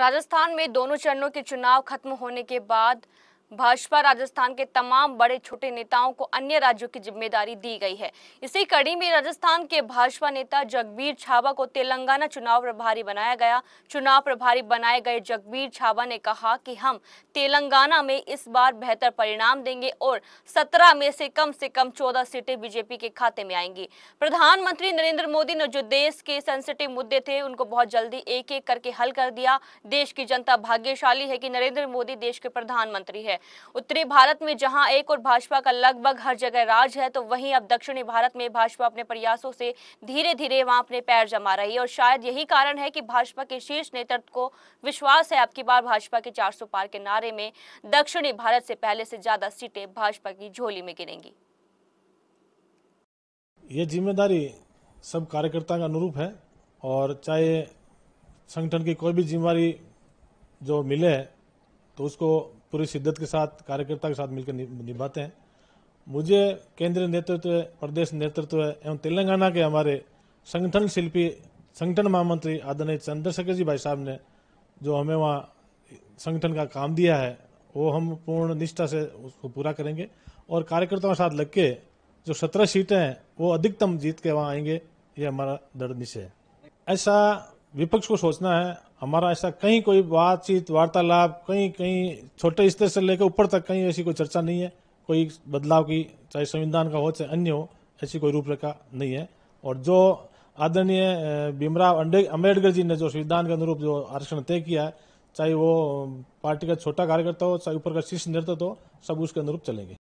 राजस्थान में दोनों चरणों के चुनाव खत्म होने के बाद भाजपा राजस्थान के तमाम बड़े छोटे नेताओं को अन्य राज्यों की जिम्मेदारी दी गई है इसी कड़ी में राजस्थान के भाजपा नेता जगबीर छाबा को तेलंगाना चुनाव प्रभारी बनाया गया चुनाव प्रभारी बनाए गए जगबीर छाबा ने कहा कि हम तेलंगाना में इस बार बेहतर परिणाम देंगे और सत्रह में से कम से कम चौदह सीटें बीजेपी के खाते में आएंगी प्रधानमंत्री नरेंद्र मोदी ने जो देश के सेंसिटिव मुद्दे थे उनको बहुत जल्दी एक एक करके हल कर दिया देश की जनता भाग्यशाली है कि नरेंद्र मोदी देश के प्रधानमंत्री है उत्तरी भारत में जहां एक और भाजपा का लगभग हर जगह राज है तो वहीं अब दक्षिणी भारत में भाजपा अपने प्रयासों से धीरे धीरे वहां अपने पैर जमा रही है और शायद यही कारण है कि भाजपा के शीर्ष नेतृत्व को विश्वास है अब बार भाजपा के चार पार के नारे में दक्षिणी भारत से पहले से ज्यादा सीटें भाजपा की झोली में गिरेंगी ये जिम्मेदारी सब कार्यकर्ता का अनुरूप है और चाहे संगठन की कोई भी जिम्मेवारी जो मिले तो उसको पूरी शिद्दत के साथ कार्यकर्ता के साथ मिलकर निभाते हैं मुझे केंद्रीय नेतृत्व प्रदेश नेतृत्व एवं तेलंगाना के हमारे संगठन शिल्पी संगठन महामंत्री आदरणीय चंद्रशेखर जी भाई साहब ने जो हमें वहाँ संगठन का काम दिया है वो हम पूर्ण निष्ठा से उसको पूरा करेंगे और कार्यकर्ताओं के साथ लग के जो सत्रह सीटें हैं वो अधिकतम जीत के वहाँ आएंगे ये हमारा दृढ़ निश्चय है ऐसा विपक्ष को सोचना है हमारा ऐसा कहीं कोई बातचीत वार्तालाप कहीं कहीं छोटे स्तर से लेकर ऊपर तक कहीं ऐसी कोई चर्चा नहीं है कोई बदलाव की चाहे संविधान का हो चाहे अन्य हो ऐसी कोई रूपरेखा नहीं है और जो आदरणीय भीमराव अम्बेडकर जी ने जो संविधान के अनुरूप जो आरक्षण तय किया है चाहे वो पार्टी का छोटा कार्यकर्ता हो चाहे ऊपर का शीर्ष नेतृत्व हो सब उसके अनुरूप चलेंगे